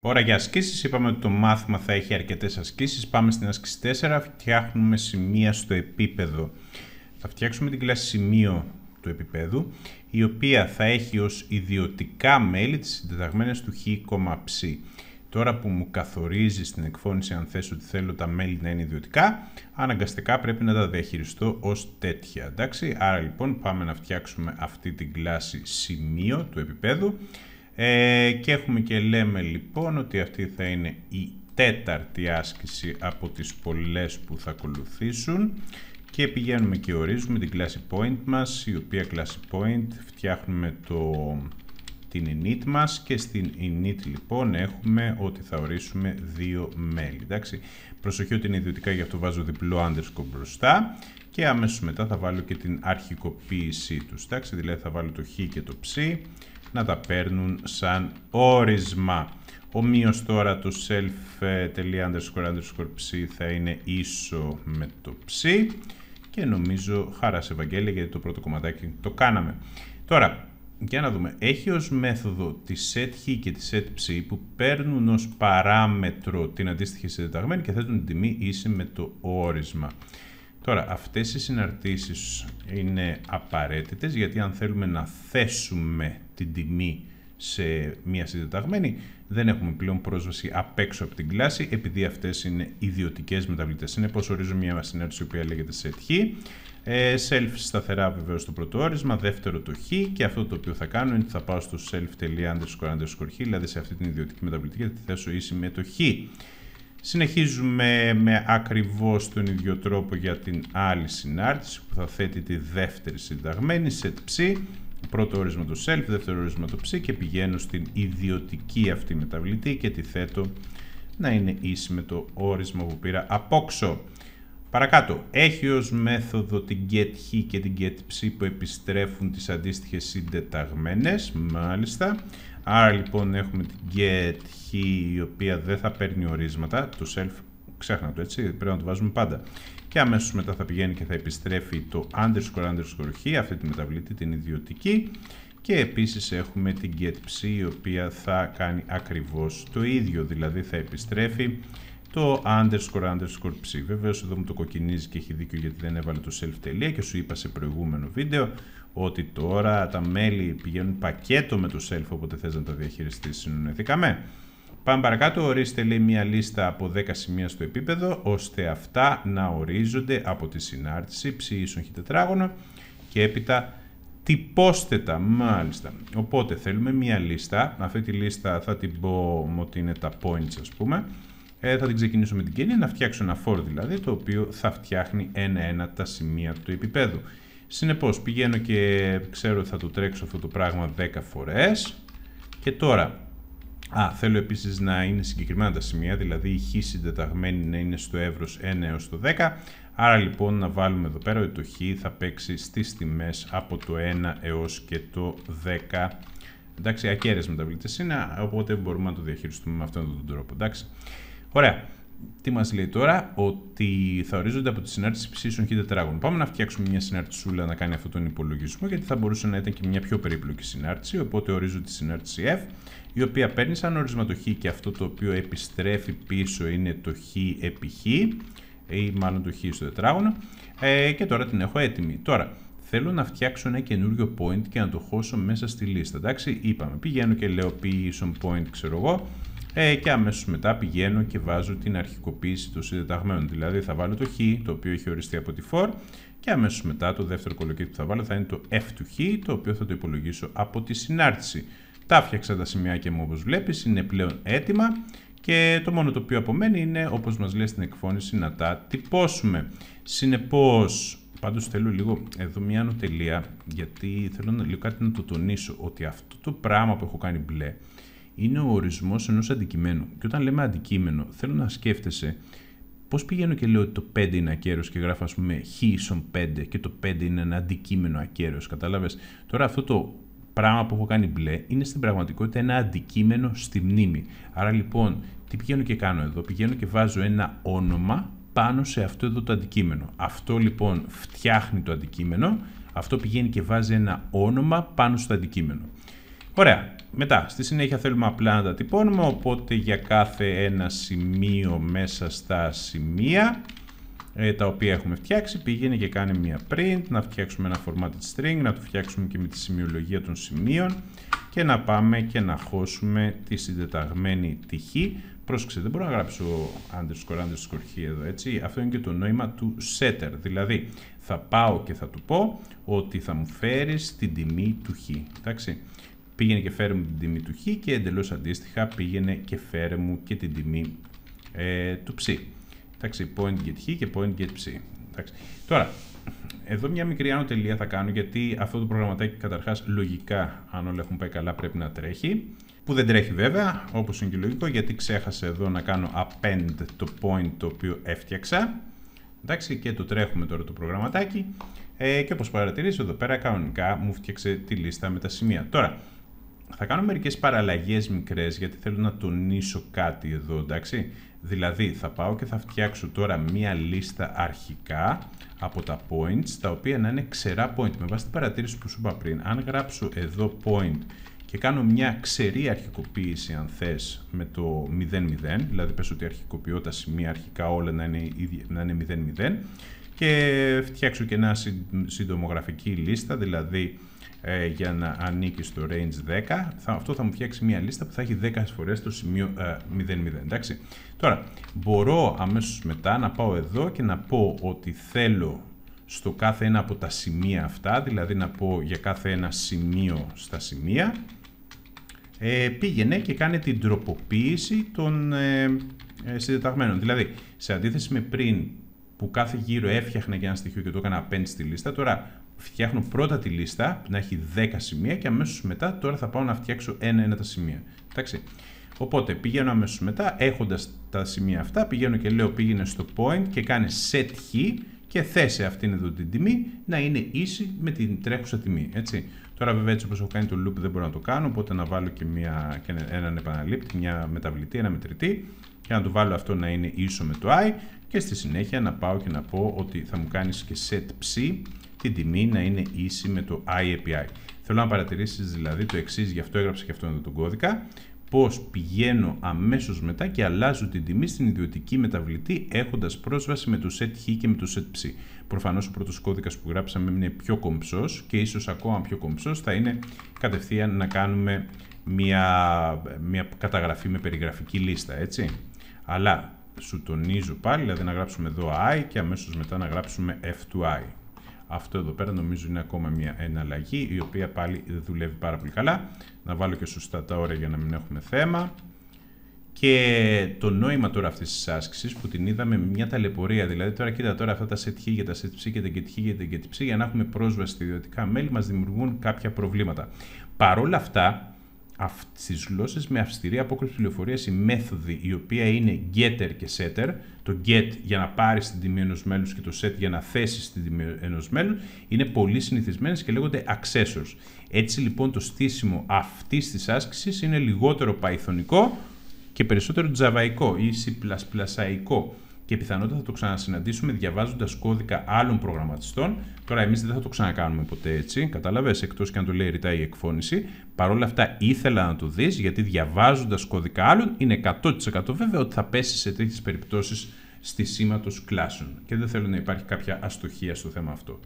Ώρα για ασκήσεις, είπαμε ότι το μάθημα θα έχει αρκετές ασκήσεις. Πάμε στην άσκηση 4, φτιάχνουμε σημεία στο επίπεδο. Θα φτιάξουμε την κλάση σημείο του επίπεδου, η οποία θα έχει ως ιδιωτικά μέλη τις συντεταγμένες του χ, ψ. Τώρα που μου καθορίζει στην εκφώνηση αν θες ότι θέλω τα μέλη να είναι ιδιωτικά, αναγκαστικά πρέπει να τα διαχειριστώ ως τέτοια. Εντάξει, άρα λοιπόν πάμε να φτιάξουμε αυτή την κλάση σημείο του επίπεδου. Ε, και έχουμε και λέμε λοιπόν ότι αυτή θα είναι η τέταρτη άσκηση από τις πολλές που θα ακολουθήσουν και πηγαίνουμε και ορίζουμε την κλάση point μας η οποία κλάση point φτιάχνουμε το, την init μας και στην init λοιπόν έχουμε ότι θα ορίσουμε δύο μέλη εντάξει. προσοχή ότι είναι ιδιωτικά γι' αυτό βάζω διπλό underscore μπροστά και αμέσως μετά θα βάλω και την αρχικοποίησή τους εντάξει. δηλαδή θα βάλω το χ και το ψ να τα παίρνουν σαν όρισμα. Ο τώρα το self.underscore__ψ θα είναι ίσο με το ψ και νομίζω χαρά σε Ευαγγέλια γιατί το πρώτο κομματάκι το κάναμε. Τώρα, για να δούμε, έχει ως μέθοδο τη χ και τη ψ που παίρνουν ως παράμετρο την αντίστοιχη συντεταγμένη και θέτουν την τιμή ίση με το όρισμα. Τώρα, αυτές οι συναρτήσεις είναι απαραίτητες γιατί αν θέλουμε να θέσουμε την τιμή σε μία συντεταγμένη. Δεν έχουμε πλέον πρόσβαση απ' έξω από την κλάση, επειδή αυτές είναι ιδιωτικές μεταβλητές. Είναι πώ ορίζω, μία συνάρτηση η οποία λέγεται σε χ. self σταθερά βεβαίως το πρώτο όρισμα, δεύτερο το χ και αυτό το οποίο θα κάνω είναι ότι θα πάω στο self.underscore δηλαδή σε αυτή την ιδιωτική μεταβλητή και θα τη θέσω ίση με το χ. Συνεχίζουμε με ακριβώς τον ίδιο τρόπο για την άλλη συνάρτηση που θα θέτει τη δεύτερη συνταγμένη set ψ Πρώτο όρισμα το self, δεύτερο όρισμα το ψη και πηγαίνω στην ιδιωτική αυτή μεταβλητή και τη θέτω να είναι ίση με το όρισμα που πήρα απόξω. Παρακάτω, έχει ως μέθοδο την get και την get που επιστρέφουν τις αντίστοιχες συντεταγμένες, μάλιστα. Άρα λοιπόν έχουμε την get η οποία δεν θα παίρνει ορίσματα, το self ξέχνα το έτσι, πρέπει να το βάζουμε πάντα και αμέσως μετά θα πηγαίνει και θα επιστρέφει το underscore underscore χ, αυτή τη μεταβλητή την ιδιωτική και επίσης έχουμε την getPsy η οποία θα κάνει ακριβώς το ίδιο, δηλαδή θα επιστρέφει το underscore underscore ψ. Βέβαια, εδώ μου το κοκκινίζει και έχει δίκιο γιατί δεν έβαλε το self και σου είπα σε προηγούμενο βίντεο ότι τώρα τα μέλη πηγαίνουν πακέτο με το self, οπότε θες να τα διαχειριστείς συνεννοηθήκαμε. Πάμε παρακάτω, ορίστε λέει μια λίστα από 10 σημεία στο επίπεδο, ώστε αυτά να ορίζονται από τη συνάρτηση ψ ίσον χ τετράγωνο και έπειτα τυπώστε τα, μάλιστα. Οπότε θέλουμε μια λίστα, αυτή τη λίστα θα την πω ότι είναι τα points ας πούμε, ε, θα την ξεκινήσω με την κοινή, να φτιάξω ένα for δηλαδή, το οποίο θα φτιάχνει ένα-ένα τα σημεία του επίπεδου. Συνεπώς πηγαίνω και ξέρω ότι θα το τρέξω αυτό το πράγμα 10 φορές και τώρα Α, θέλω επίσης να είναι συγκεκριμένα τα σημεία, δηλαδή η χ συντεταγμένη να είναι στο εύρος 1 έως το 10. Άρα λοιπόν να βάλουμε εδώ πέρα ότι το χ θα παίξει στις τιμές από το 1 έως και το 10. Εντάξει, ακέραιες μεταβλητές είναι, οπότε μπορούμε να το διαχειριστούμε με αυτόν τον τρόπο, εντάξει. Ωραία τι μας λέει τώρα, ότι θα ορίζονται από τη συνάρτηση ψήσεων χ τετράγων. Πάμε να φτιάξουμε μια συνάρτησούλα να κάνει αυτόν τον υπολογισμό, γιατί θα μπορούσε να ήταν και μια πιο περίπλοκη συνάρτηση, οπότε ορίζω τη συνάρτηση F, η οποία παίρνει σαν όρισμα το χ και αυτό το οποίο επιστρέφει πίσω είναι το χ επί χ, ή μάλλον το χ στο τετράγωνο, ε, και τώρα την έχω έτοιμη. Τώρα, θέλω να φτιάξω ένα καινούριο point και να το χώσω μέσα στη λίστα, εντάξει, είπαμε, πηγαίνω και λέω p point, ξέρω εγώ, ε, και αμέσως μετά πηγαίνω και βάζω την αρχικοποίηση των συντεταγμένων. Δηλαδή θα βάλω το χ, το οποίο έχει οριστεί από τη for, και αμέσως μετά το δεύτερο κολοκύθι που θα βάλω θα είναι το f του χ, το οποίο θα το υπολογίσω από τη συνάρτηση. Τα φτιάξα τα σημειάκια μου όπως βλέπεις, είναι πλέον έτοιμα. Και το μόνο το οποίο απομένει είναι, όπως μας λέει στην εκφώνηση, να τα τυπώσουμε. Συνεπώς, πάντως θέλω λίγο εδώ μια ανωτελεία, γιατί θέλω να, λίγο κάτι να το τονίσω, ότι αυτό το πράγμα που έχω κάνει μπλε, είναι ο ορισμός ενός αντικειμένου. Και όταν λέμε αντικείμενο, θέλω να σκέφτεσαι πώς πηγαίνω και λέω ότι το 5 είναι ακέραιος και γράφω, ας πούμε, χ ίσον 5 και το 5 είναι ένα αντικείμενο ακέραιος. Κατάλαβες. Τώρα αυτό το πράγμα που έχω κάνει μπλε είναι στην πραγματικότητα ένα αντικείμενο στη μνήμη. Άρα λοιπόν, τι πηγαίνω και κάνω εδώ, πηγαίνω και βάζω ένα όνομα πάνω σε αυτό εδώ το αντικείμενο. Αυτό λοιπόν φτιάχνει το αντικείμενο, αυτό πηγαίνει και βάζει ένα όνομα πάνω στο αντικείμενο. Ωραία. Μετά, στη συνέχεια θέλουμε απλά να τα τυπώνουμε, οπότε για κάθε ένα σημείο μέσα στα σημεία ε, τα οποία έχουμε φτιάξει, πήγαινε και κάνει μια print, να φτιάξουμε ένα formatted string, να το φτιάξουμε και με τη σημειολογία των σημείων και να πάμε και να χώσουμε τη συντεταγμένη τυχή. Πρόσεξε, δεν μπορώ να γράψω underscore, underscore χ εδώ, έτσι. Αυτό είναι και το νόημα του setter, δηλαδή θα πάω και θα του πω ότι θα μου φέρεις την τιμή του χ, πήγαινε και φέρε μου την τιμή του χ και εντελώς αντίστοιχα πήγαινε και φέρε μου και την τιμή ε, του ψ. Εντάξει, point get χ και point get ψ. Εντάξει. Τώρα, εδώ μια μικρή άνω τελεία θα κάνω γιατί αυτό το προγραμματάκι καταρχάς λογικά αν όλα έχουν πάει καλά πρέπει να τρέχει που δεν τρέχει βέβαια όπως είναι και λογικό γιατί ξέχασα εδώ να κάνω append το point το οποίο έφτιαξα εντάξει και το τρέχουμε τώρα το προγραμματάκι ε, και όπως παρατηρήσω εδώ πέρα κανονικά μου φτιάξε τη λίστα με τα σημεία. Τώρα θα κάνω μερικές παραλλαγές μικρές γιατί θέλω να τονίσω κάτι εδώ, εντάξει. Δηλαδή θα πάω και θα φτιάξω τώρα μία λίστα αρχικά από τα points, τα οποία να είναι ξερά point. Με βάση την παρατήρηση που σου είπα πριν, αν γράψω εδώ point και κάνω μια ξερή αρχικοποίηση αν θες με το 0,0, δηλαδή πες ότι αρχικοποιώ τα σημεία αρχικά όλα να είναι, να είναι 0,0, και φτιάξω και ένα συντομογραφική λίστα, δηλαδή ε, για να ανήκει στο range 10, θα, αυτό θα μου φτιάξει μια λίστα που θα έχει 10 φορές το σημείο ε, 00, εντάξει. Τώρα, μπορώ αμέσως μετά να πάω εδώ και να πω ότι θέλω στο κάθε ένα από τα σημεία αυτά, δηλαδή να πω για κάθε ένα σημείο στα σημεία, ε, πήγαινε και κάνε την τροποποίηση των ε, ε συντεταγμένων. Δηλαδή, σε αντίθεση με πριν που κάθε γύρο έφτιαχνα και ένα στοιχείο και το έκανα πέντε στη λίστα. Τώρα φτιάχνω πρώτα τη λίστα να έχει 10 σημεία και αμέσως μετά τώρα θα πάω να φτιάξω ένα-ένα τα σημεία. Εντάξει. Οπότε πηγαίνω αμέσως μετά, έχοντας τα σημεία αυτά, πηγαίνω και λέω πήγαινε στο point και κάνε set key και θέσε αυτήν εδώ την τιμή να είναι ίση με την τρέχουσα τιμή. Έτσι. Τώρα βέβαια έτσι όπως έχω κάνει το loop δεν μπορώ να το κάνω, οπότε να βάλω και, μια, και έναν επαναλήπτη, μια μεταβλητή, ένα μετρητή και να το βάλω αυτό να είναι ίσο με το i και στη συνέχεια να πάω και να πω ότι θα μου κάνεις και set Psi, την τιμή να είναι ίση με το i Θέλω να παρατηρήσεις δηλαδή το εξής, γι' αυτό έγραψα και αυτόν τον κώδικα, πως πηγαίνω αμέσως μετά και αλλάζω την τιμή στην ιδιωτική μεταβλητή έχοντας πρόσβαση με το set χ και με το set ψ. Προφανώς ο πρώτος κώδικας που γράψαμε είναι πιο κομψός και ίσως ακόμα πιο κομψός θα είναι κατευθείαν να κάνουμε μια, μια καταγραφή με περιγραφική λίστα, έτσι. Αλλά σου τονίζω πάλι, δηλαδή να γράψουμε εδώ i και αμέσως μετά να γράψουμε f 2 i. Αυτό εδώ πέρα νομίζω είναι ακόμα μια εναλλαγή η οποία πάλι δουλεύει πάρα πολύ καλά. Να βάλω και σωστά τα όρια για να μην έχουμε θέμα. Και το νόημα τώρα αυτής της άσκησης που την είδαμε με μια ταλαιπωρία. Δηλαδή, τώρα κοίτα τώρα αυτά τα set για τα set ψ και τα get για τα get για να έχουμε πρόσβαση στα ιδιωτικά μέλη μας δημιουργούν κάποια προβλήματα. Παρ' όλα αυτά, στις γλώσσες με αυστηρή απόκριση πληροφορίας η μέθοδη η οποία είναι getter και setter. Το get για να πάρεις την τιμή ενός μέλους και το set για να θέσεις την τιμή ενός μέλου είναι πολύ συνηθισμένες και λέγονται accessors. Έτσι λοιπόν το στήσιμο αυτής της άσκησης είναι λιγότερο παϊθονικό και περισσότερο τζαβαϊκό ή C++αϊκό και πιθανότατα θα το ξανασυναντήσουμε διαβάζοντας κώδικα άλλων προγραμματιστών. Τώρα, εμείς δεν θα το ξανακάνουμε ποτέ έτσι, κατάλαβες, εκτός και αν το λέει ρητά η εκφώνηση. Παρ' όλα αυτά, ήθελα να το δεις, γιατί διαβάζοντας κώδικα άλλων είναι 100% βέβαιο ότι θα πέσει σε τέτοιες περιπτώσεις σήματος κλάσεων. Και δεν θέλω να υπάρχει κάποια αστοχία στο θέμα αυτό.